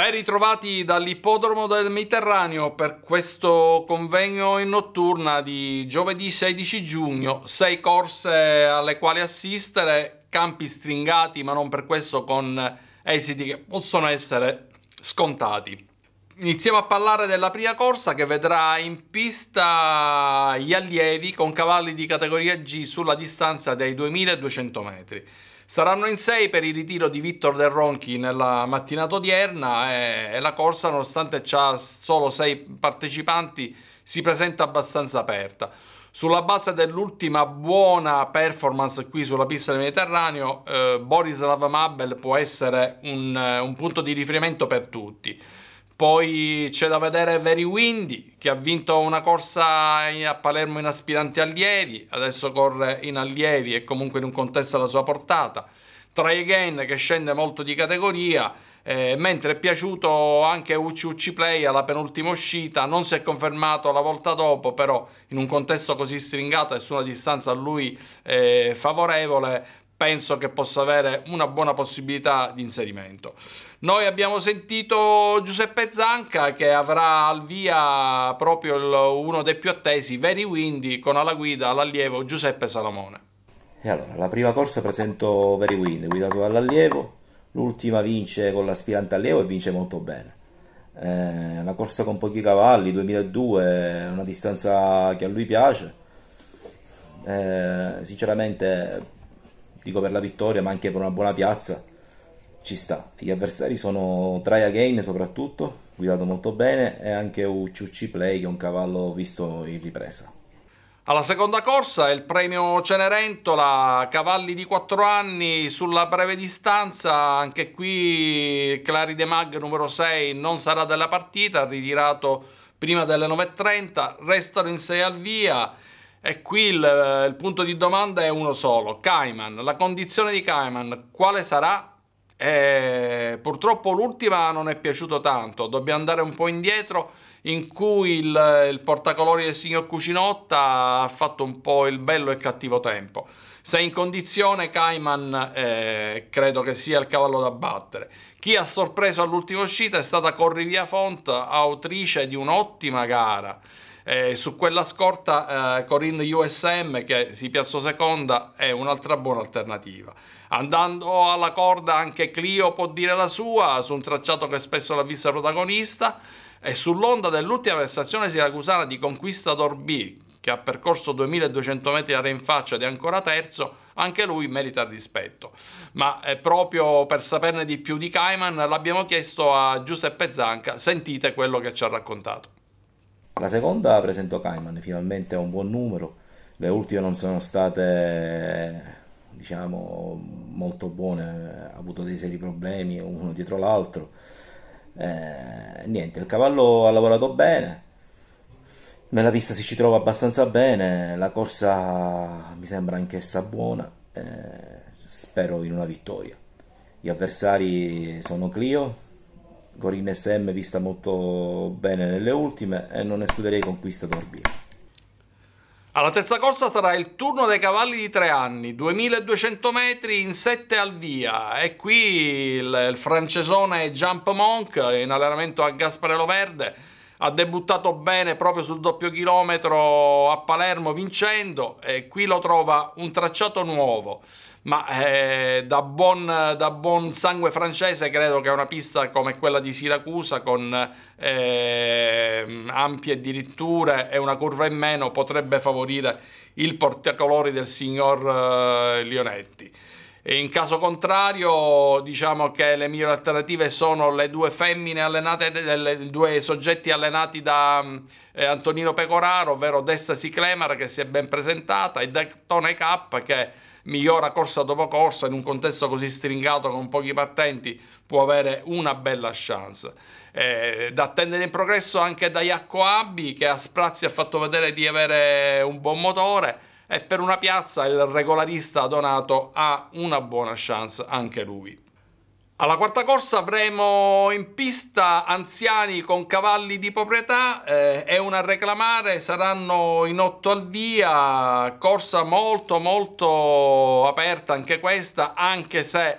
Ben ritrovati dall'ippodromo del Mediterraneo per questo convegno in notturna di giovedì 16 giugno, sei corse alle quali assistere, campi stringati ma non per questo con esiti che possono essere scontati. Iniziamo a parlare della prima corsa che vedrà in pista gli allievi con cavalli di categoria G sulla distanza dei 2200 metri. Saranno in 6 per il ritiro di Vittor Del Ronchi nella mattinata odierna e, e la corsa, nonostante ha solo 6 partecipanti, si presenta abbastanza aperta. Sulla base dell'ultima buona performance qui sulla pista del Mediterraneo, eh, Borislav Mabel può essere un, eh, un punto di riferimento per tutti. Poi c'è da vedere Very Windy che ha vinto una corsa a Palermo in aspiranti allievi, adesso corre in allievi e comunque in un contesto alla sua portata. Try Again che scende molto di categoria, eh, mentre è piaciuto anche Ucci Ucci Play alla penultima uscita, non si è confermato la volta dopo, però in un contesto così stringato e su una distanza a lui eh, favorevole penso che possa avere una buona possibilità di inserimento. Noi abbiamo sentito Giuseppe Zanca che avrà al via proprio il, uno dei più attesi Very Windy con alla guida l'allievo Giuseppe Salamone. E allora, la prima corsa presento Very Windy guidato dall'allievo, l'ultima vince con l'aspirante allievo e vince molto bene. Eh, una corsa con pochi cavalli, 2002, una distanza che a lui piace. Eh, sinceramente dico per la vittoria, ma anche per una buona piazza, ci sta. Gli avversari sono Try Again soprattutto, guidato molto bene, e anche UCC Play che è un cavallo visto in ripresa. Alla seconda corsa il premio Cenerentola, cavalli di 4 anni sulla breve distanza, anche qui Clari De Mag numero 6 non sarà della partita, ritirato prima delle 9.30, restano in 6 al via e qui il, eh, il, punto di domanda è uno solo, Cayman, la condizione di Cayman quale sarà? E eh, purtroppo l'ultima non è piaciuto tanto, dobbiamo andare un po' indietro in cui il, il portacolori del signor Cucinotta ha fatto un po' il bello e il cattivo tempo. Se in condizione Cayman eh, credo che sia il cavallo da battere. Chi ha sorpreso all'ultima uscita è stata Corrivia Font, autrice di un'ottima gara eh, su quella scorta eh, Corinne USM che si piazzò seconda è un'altra buona alternativa. Andando alla corda anche Clio può dire la sua su un tracciato che spesso l'ha vista protagonista e sull'onda dell'ultima prestazione siracusana di Conquistador B che ha percorso 2200 metri area in faccia ed è ancora terzo, anche lui merita il rispetto. Ma eh, proprio per saperne di più di Cayman l'abbiamo chiesto a Giuseppe Zanca, sentite quello che ci ha raccontato. La seconda presento Cayman, finalmente è un buon numero, le ultime non sono state diciamo molto buone, ha avuto dei seri problemi uno dietro l'altro. Eh, niente, il cavallo ha lavorato bene. Nella pista si ci trova abbastanza bene, la corsa mi sembra anch'essa buona, eh, spero in una vittoria. Gli avversari sono Clio, Gorin SM vista molto bene nelle ultime e non escluderei Conquistador B. Alla terza corsa sarà il turno dei cavalli di tre anni, 2200 metri in 7 al via e qui il, il francesone Jump Monk in allenamento a Gasparello Verde ha debuttato bene proprio sul doppio chilometro a Palermo vincendo e qui lo trova un tracciato nuovo ma eh, da, buon, da, buon, sangue francese credo che una pista come quella di Siracusa con eh, ampie diritture e una curva in meno potrebbe favorire il portacolori del signor eh, Lionetti. E in caso contrario, diciamo che le migliori alternative sono le due femmine allenate, i due soggetti allenati da eh, Antonino Pecoraro, ovvero Dessa Siclemar che si è ben presentata e Daytona Cup che migliora corsa dopo corsa in un contesto così stringato con pochi partenti può avere una bella chance. Eh, da attendere in progresso anche da Iacco Abbi che a Sprazzi ha fatto vedere di avere un buon motore e per una piazza il regolarista Donato ha una buona chance anche lui. Alla quarta corsa avremo in pista anziani con cavalli di proprietà eh, e una a reclamare, saranno in otto al via, corsa molto molto aperta anche questa, anche se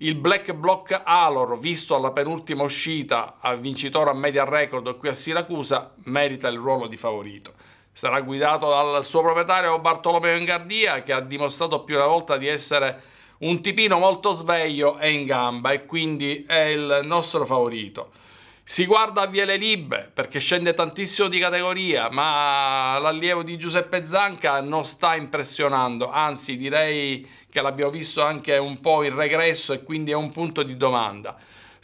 il Black Block Alor, visto alla penultima uscita al vincitore a media record qui a Siracusa, merita il ruolo di favorito sarà guidato dal suo proprietario Bartolomeo Ingardia che ha dimostrato più una volta di essere un tipino molto sveglio e in gamba e quindi è il nostro favorito. Si guarda a Viele Libe perché scende tantissimo di categoria, ma l'allievo di Giuseppe Zanca non sta impressionando, anzi direi che l'abbiamo visto anche un po' in regresso e quindi è un punto di domanda.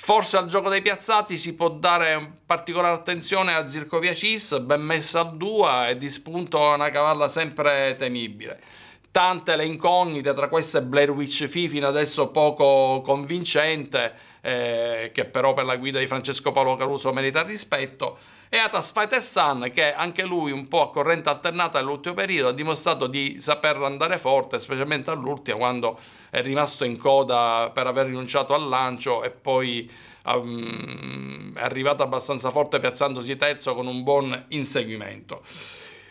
Forse al gioco dei piazzati si può dare particolare attenzione a Zircovia Cis, ben messa a due e di spunto a una cavalla sempre temibile. Tante le incognite, tra queste Blair Witch Fifine adesso poco convincente, eh, che però per la guida di Francesco Paolo Caruso merita rispetto, e Atas Faitesan che anche lui un po' a corrente alternata nell'ultimo periodo ha dimostrato di saper andare forte specialmente all'ultima quando è rimasto in coda per aver rinunciato al lancio e poi um, è arrivato abbastanza forte piazzandosi terzo con un buon inseguimento.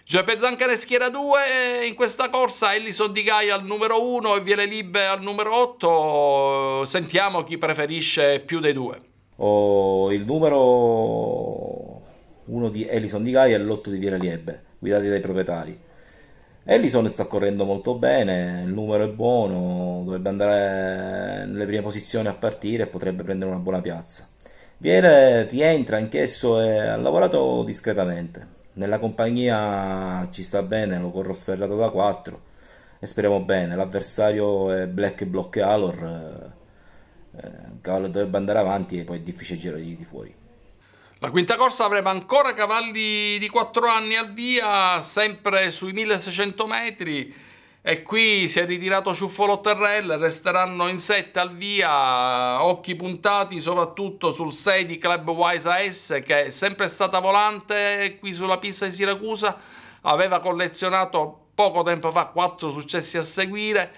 Giuseppe Zancare schiera 2 eh, in questa corsa, Ellison Di Gaia al numero 1 e Viele Libe al numero 8, sentiamo chi preferisce più dei due. oh, il numero uno di Ellison di Gaia e l'otto di Viera Liebe, guidati dai proprietari. Ellison sta correndo molto bene, il numero è buono, dovrebbe andare nelle prime posizioni a partire e potrebbe prendere una buona piazza. Viere rientra anch'esso e ha lavorato discretamente. Nella compagnia ci sta bene, lo corro sferrato da 4 e speriamo bene. L'avversario è Black Block Alor, eh, eh, il cavallo dovrebbe andare avanti e poi è difficile girargli di fuori. La quinta corsa avrebbe ancora cavalli di 4 anni al via, sempre sui 1600 metri, e qui si è ritirato Ciuffolo Terrell, resteranno in 7 al via, occhi puntati soprattutto sul 6 di Club Wise AS che è sempre stata volante qui sulla pista di Siracusa, aveva collezionato poco tempo fa 4 successi a seguire,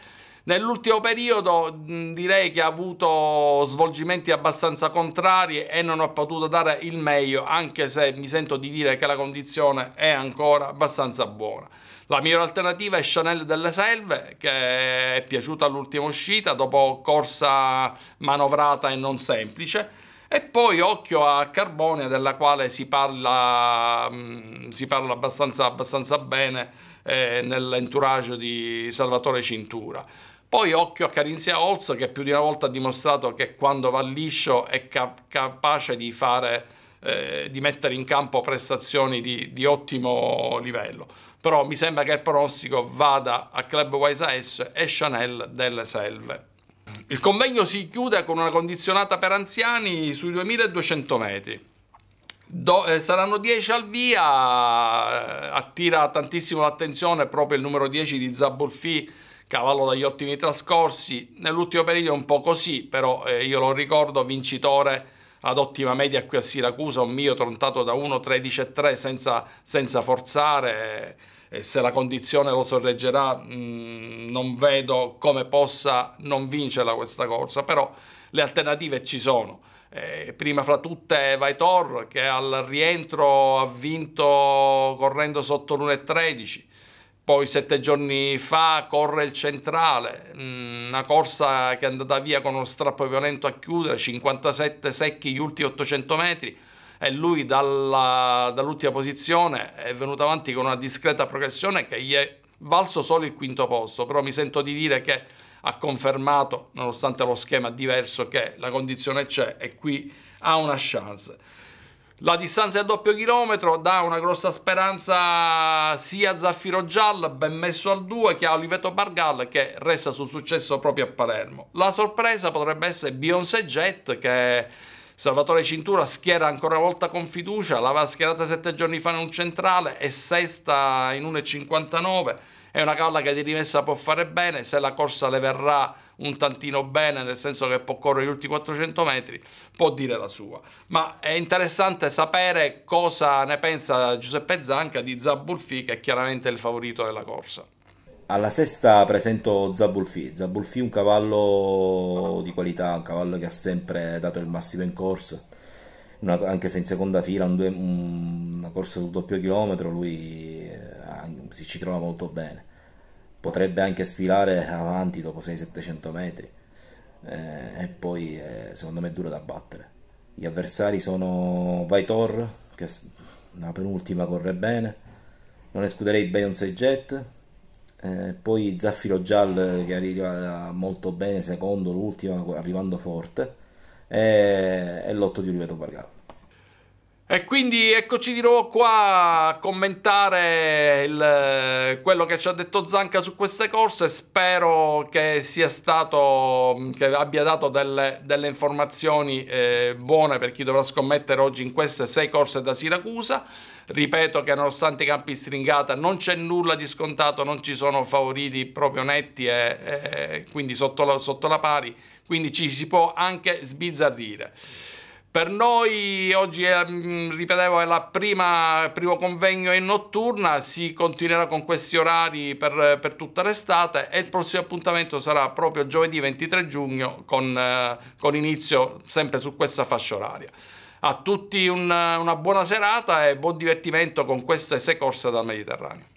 Nell'ultimo periodo direi che ha avuto svolgimenti abbastanza contrari e non ho potuto dare il meglio, anche se mi sento di dire che la condizione è ancora abbastanza buona. La migliore alternativa è Chanel delle Selve, che è piaciuta all'ultima uscita dopo corsa manovrata e non semplice. E poi occhio a Carbonia, della quale si parla, si parla abbastanza, abbastanza bene eh, nell'entourage di Salvatore Cintura. Poi occhio a Carinzia Olz che più di una volta ha dimostrato che quando va liscio è cap capace di, fare, eh, di mettere in campo prestazioni di, di, ottimo livello. Però mi sembra che il pronostico vada a Club Wise AS e Chanel delle Selve. Il convegno si chiude con una condizionata per anziani sui 2200 metri. Do, eh, saranno 10 al via, eh, attira tantissimo l'attenzione proprio il numero 10 di Zabolfi cavallo dagli ottimi trascorsi, nell'ultimo periodo è un po' così, però eh, io lo ricordo vincitore ad ottima media qui a Siracusa, un mio trontato da 1,13,3 senza, senza forzare eh, e se la condizione lo sorreggerà mh, mm, non vedo come possa non vincerla questa corsa, però le alternative ci sono. Eh, prima fra tutte Vaitor che al rientro ha vinto correndo sotto l'1,13 poi sette giorni fa corre il centrale, mm, una corsa che è andata via con uno strappo violento a chiudere, 57 secchi gli ultimi 800 metri e lui dall'ultima posizione è venuto avanti con una discreta progressione che gli è valso solo il quinto posto, però mi sento di dire che ha confermato, nonostante lo schema diverso, che la condizione c'è e qui ha una chance. La distanza del doppio chilometro dà una grossa speranza sia a Zaffiro Gialla, ben messo al 2, che a Oliveto Bargal, che resta sul successo proprio a Palermo. La sorpresa potrebbe essere Beyoncé Jet, che Salvatore Cintura schiera ancora una volta con fiducia, l'aveva schierata sette giorni fa in un centrale, è sesta in 1,59, è una cavalla che di rimessa può fare bene, se la corsa le verrà un tantino bene, nel senso che può correre gli ultimi 400 metri, può dire la sua. Ma è interessante sapere cosa ne pensa Giuseppe Zanca di Zabulfi, che è chiaramente il favorito della corsa. Alla sesta presento Zabulfi. Zabulfi è un cavallo di qualità, un cavallo che ha sempre dato il massimo in corso. Una, anche se in seconda fila, un due, un, una corsa sul doppio chilometro, lui eh, si ci trova molto bene potrebbe anche sfilare avanti dopo 600-700 metri eh, e poi eh, secondo me è duro da battere gli avversari sono Vaitor che la penultima corre bene non escluderei Beyoncé Jet eh, poi Zaffiro Gial che arriva molto bene secondo l'ultima arrivando forte e, e l'otto di Oliveto Vargata e quindi eccoci di nuovo qua a commentare il, eh, quello che ci ha detto Zanca su queste corse. Spero che sia stato, che abbia dato delle, delle informazioni eh, buone per chi dovrà scommettere oggi in queste sei corse da Siracusa. Ripeto che nonostante i campi stringata non c'è nulla di scontato, non ci sono favoriti proprio netti e, e quindi sotto la, sotto la pari, quindi ci si può anche sbizzarrire. Per noi oggi, è, mm, ripetevo, è il primo convegno in notturna, si continuerà con questi orari per, per tutta l'estate e il prossimo appuntamento sarà proprio giovedì 23 giugno con, eh, con inizio sempre su questa fascia oraria. A tutti un, una buona serata e buon divertimento con queste sei corse dal Mediterraneo.